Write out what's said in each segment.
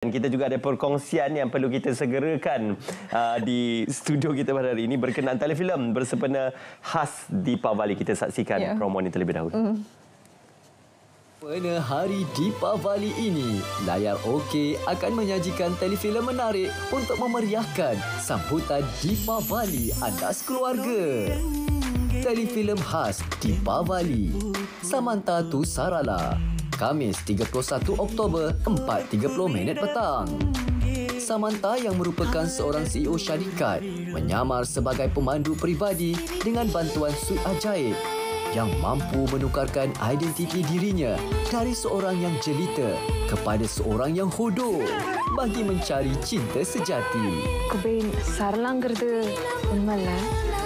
Dan kita juga ada perkongsian yang perlu kita segerakan uh, di studio kita pada hari ini berkenaan telefilm bersempena khas di Deepavali. Kita saksikan yeah. promo ini terlebih dahulu. Mhm. Pada mm. hari Deepavali ini, layar OK akan menyajikan telefilm menarik untuk memeriahkan sambutan Deepavali anda sekeluarga. Telefilm khas di Samantha Samantha Tusarala. Kamis 31 Oktober 4.30 minit petang. Samantha yang merupakan seorang CEO syarikat menyamar sebagai pemandu peribadi dengan bantuan suit ajaib yang mampu menukarkan identiti dirinya dari seorang yang jelita kepada seorang yang hodoh bagi mencari cinta sejati. Kubin sarlang gerde, unmalah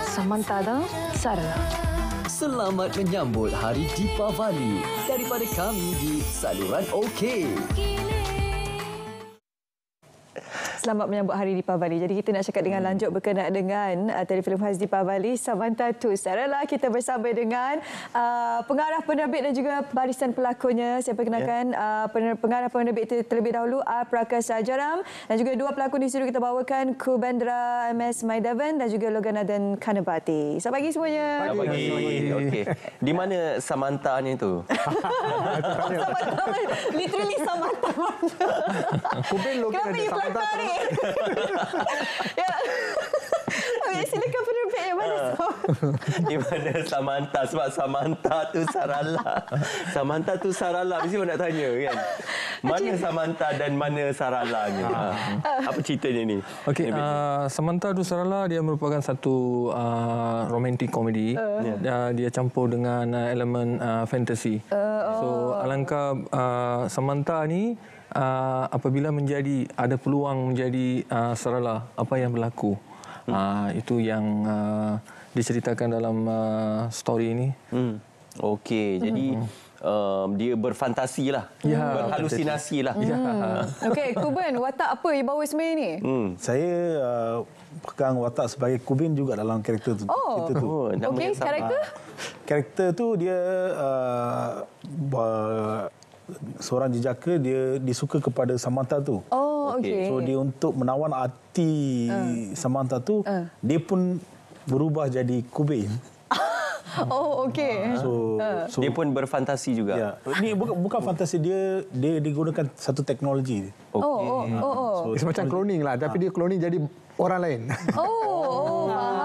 Samantha dah sarlang. Selamat menyambut Hari Deepavali daripada kami di Saluran OK selamat menyambut hari di Deepavali. Jadi kita nak cakap dengan hmm. lanjut berkenaan dengan uh, telefilm Haji Deepavali, Samantha Tu. Sarala, kita bersama dengan uh, pengarah penerbit dan juga barisan pelakonnya. Saya perkenalkan yeah. uh, pengarah penerbit ter terlebih dahulu, A Prakash Ajaram. Dan juga dua pelakon di studio kita bawakan, Kubendra MS Maidaven dan juga Logan Adan Kanabati. Selamat pagi semuanya. Selamat pagi. Okay. Di mana Samantha ni tu? literally Samantha. Kubin Logan Kenapa Samantha? Okey, silakan penerbit yang mana? Ah. Di mana Samantha? Sebab Samantha tu Sarala. Samantha tu Sarala. Mesti orang nak tanya kan? Mana Samantha dan mana Sarala ni? Ah. Ah. Apa ceritanya ni? Okey, uh, Samantha tu Sarala dia merupakan satu uh, romantic comedy. Uh. Yeah. Ya. dia campur dengan uh, elemen uh, fantasy. Uh, oh. So, alangkah uh, Samantha ni uh, apabila menjadi ada peluang menjadi uh, serala apa yang berlaku hmm. uh, itu yang uh, diceritakan dalam uh, story ini hmm. okey hmm. jadi um, dia berfantasi lah ya, berhalusinasi lah hmm. ya. hmm. okey kuben watak apa yang bawa sebenarnya ini? hmm. saya uh, pegang watak sebagai kubin juga dalam karakter tu. Oh, tu. Oh, okey, karakter? Karakter tu dia uh, seorang jejaka dia disuka kepada Samantha tu. Oh okey. So dia untuk menawan hati uh. Samantha tu, uh. dia pun berubah jadi Kubin. Oh okey. So, ah. so dia pun berfantasi juga. Ya. Ini bukan bukan fantasi dia dia digunakan satu teknologi. Okay. Oh oh oh. oh. So, macam cloning lah tapi dia cloning jadi orang lain. Oh oh.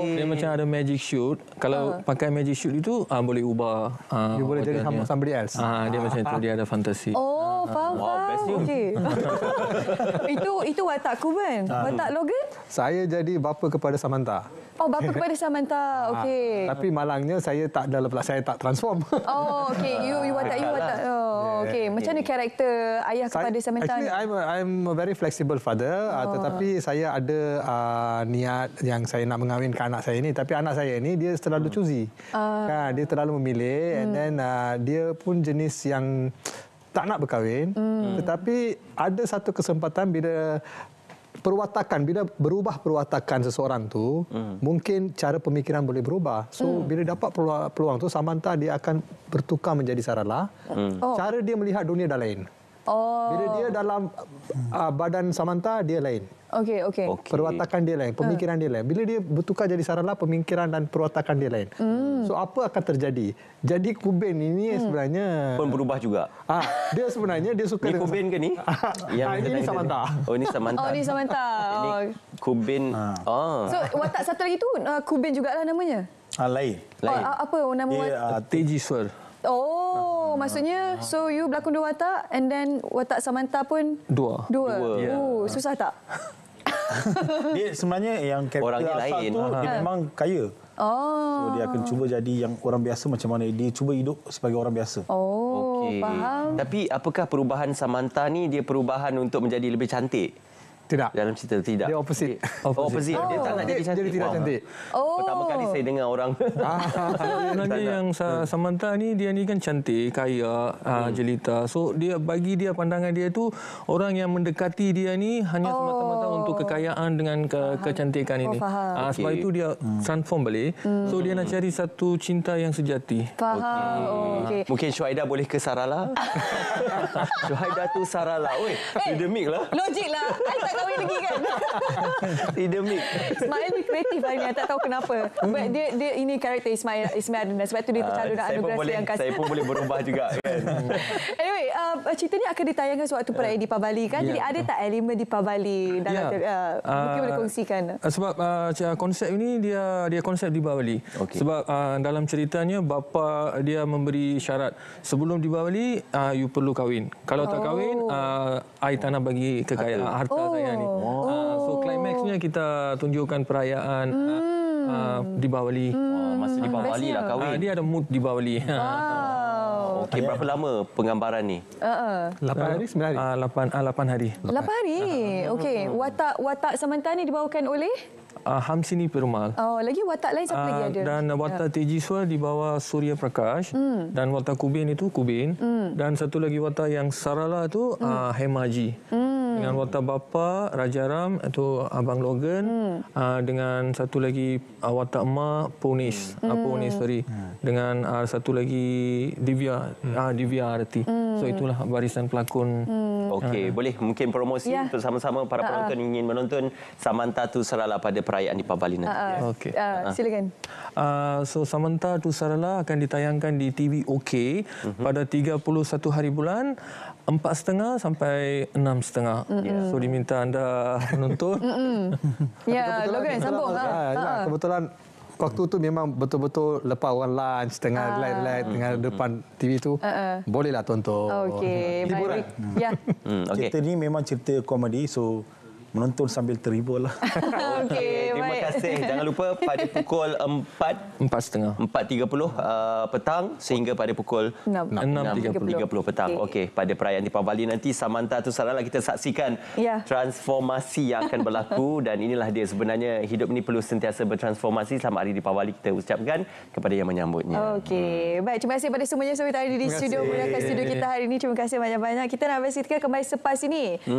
Hmm. Dia macam ada magic shoot. Kalau uh. pakai magic shoot itu uh, boleh ubah. Uh, dia boleh jadi somebody else. Uh, dia uh. macam itu. Dia ada fantasi. Oh. Oh, faham, wow, faham. Best okay. itu itu watak ku kan? Watak Logan? Saya jadi bapa kepada Samantha. Oh, bapa kepada Samantha. Ah, okey. Tapi malangnya saya tak dalam pula. Saya tak transform. oh, okey. You, you watak, you watak. Lah. Oh, okey. Macam mana karakter ayah kepada Samantha? Actually, I'm a, I'm a very flexible father. Ah, oh. Tetapi saya ada uh, niat yang saya nak mengawinkan anak saya ini. Tapi anak saya ini, dia terlalu hmm. choosy. Uh. Kan? Dia terlalu memilih. Hmm. And then, uh, dia pun jenis yang tak nak berkahwin hmm. tetapi ada satu kesempatan bila perwatakan bila berubah perwatakan seseorang tu hmm. mungkin cara pemikiran boleh berubah so hmm. bila dapat peluang, peluang tu Samantha dia akan bertukar menjadi Sarala hmm. oh. cara dia melihat dunia dah lain Oh. Bila dia dalam uh, badan Samantha dia lain. Okey okey. Okay. Perwatakan dia lain, pemikiran uh. dia lain. Bila dia bertukar jadi Sarala, pemikiran dan perwatakan dia lain. Mm. So apa akan terjadi? Jadi Kubin ini mm. sebenarnya pun berubah juga. Ah, dia sebenarnya dia suka ni dengan Kubin ke ni? Ah, yang ah, ini Samantha. Oh ini Samantha. Oh ini Samantha. ini oh. Kubin. Ah. Oh. So watak satu lagi tu uh, Kubin jugalah namanya. Ah lain. Oh, lain. Oh, apa nama dia? Uh, Tejiswar. Oh. Oh, maksudnya uh. so you berlakon dua watak and then watak Samantha pun dua. Dua. dua. Yeah. Oh, ya. susah tak? dia sebenarnya yang karakter asal lain. tu uh-huh. dia ah. memang kaya. Oh. So dia akan cuba jadi yang orang biasa macam mana dia cuba hidup sebagai orang biasa. Oh, okay. faham. Tapi apakah perubahan Samantha ni dia perubahan untuk menjadi lebih cantik? Tidak. Dalam cerita tidak. Dia opposite. Opposite. opposite. Oh. Dia tak nak oh. jadi cantik. Dia tidak cantik. Oh. Pertama kali saya dengar orang. Sebenarnya ah. yang sa hmm. Samantha ni dia ni kan cantik, kaya, ah, hmm. jelita. So dia bagi dia pandangan dia tu orang yang mendekati dia ni hanya oh untuk kekayaan dengan ke faham. kecantikan ini. Oh, ah, sebab okay. itu dia hmm. transform balik. Hmm. So dia nak cari satu cinta yang sejati. Faham. Okay. Oh, okay. Mungkin Syuhaida boleh ke Sarala. Syuhaida tu Sarala. Oi, epidemic eh, hey, lah. Logik lah. Ai tak kahwin lagi kan. Idemik. Ismail ni kreatif hari ni. Tak tahu kenapa. But dia, dia ini karakter Ismail. Ismail Adnan. Sebab itu dia tercadu ah, nak anugerah yang kasih. Saya pun boleh berubah juga kan. anyway, uh, cerita ni akan ditayangkan sewaktu perayaan uh, di Pabali kan. Yeah. Jadi ya. ada tak elemen di Pabali dalam ya. uh, mungkin boleh ah, kongsikan. Ah, sebab uh, konsep ini dia dia konsep di Bali. Okay. Sebab uh, dalam ceritanya bapa dia memberi syarat sebelum di Bali uh, you perlu kahwin. Kalau oh. tak kahwin uh, I tanah bagi kekayaan okay. harta oh. saya ni. Oh. Uh, so oh. climaxnya kita tunjukkan perayaan hmm. uh, di Bali. Hmm. Masa di Bali lah kahwin. Uh, dia ada mood di Bali. Ah. Oh. Okey, yeah. berapa lama penggambaran ni? Uh -uh. 8 hari, 9 hari. Uh, 8, uh, 8 hari. 8 hari. Okey, watak watak Samantha ni dibawakan oleh Uh, ah, Ham sini Perumal. Oh, lagi watak lain siapa uh, lagi ah, ada? Dan watak ya. Teji Suar di bawah Surya Prakash. Mm. Dan watak Kubin itu Kubin. Mm. Dan satu lagi watak yang Sarala itu mm. uh, ah, Hemaji. Mm dengan hmm. watak bapa Raja Ram itu Abang Logan hmm. uh, dengan satu lagi uh, ah, wata emak Ponis ah, hmm. apa Ponis sorry hmm. dengan uh, satu lagi Divya hmm. uh, Divya arti hmm. so itulah barisan pelakon hmm. okey uh, boleh mungkin promosi yeah. bersama-sama para penonton uh-huh. ingin menonton Samantha Tu Sarala pada perayaan di Pabali nanti uh-huh. yeah. okey uh, silakan uh, so Samantha Tu Sarala akan ditayangkan di TV OK uh-huh. pada 31 hari bulan 4.5 sampai 6.5 Ya, Mm-mm. So diminta anda menonton. ya, Logan sambunglah. Ha, ya, ya, ha. Kebetulan waktu tu memang betul-betul lepas orang lunch tengah uh, ah. light light tengah depan TV tu uh, bolehlah tonton. Okey, hiburan. Ya. Yeah. Hmm, okay. Cerita ni memang cerita komedi so menonton sambil terhibur lah. Okey baik. Terima kasih. Jangan lupa pada pukul 4.30 4.30 uh, petang sehingga pada pukul 6.30 petang. Okey, okay. pada perayaan di Pavali nanti Samantha tu salahlah kita saksikan yeah. transformasi yang akan berlaku dan inilah dia sebenarnya hidup ini perlu sentiasa bertransformasi selama hari di Pavali kita ucapkan kepada yang menyambutnya. Okey. Hmm. Baik, terima kasih pada semuanya sampai hari di studio menggunakan studio kita hari ini. Terima kasih banyak-banyak. Kita nak habis kita kembali selepas ini. Hmm.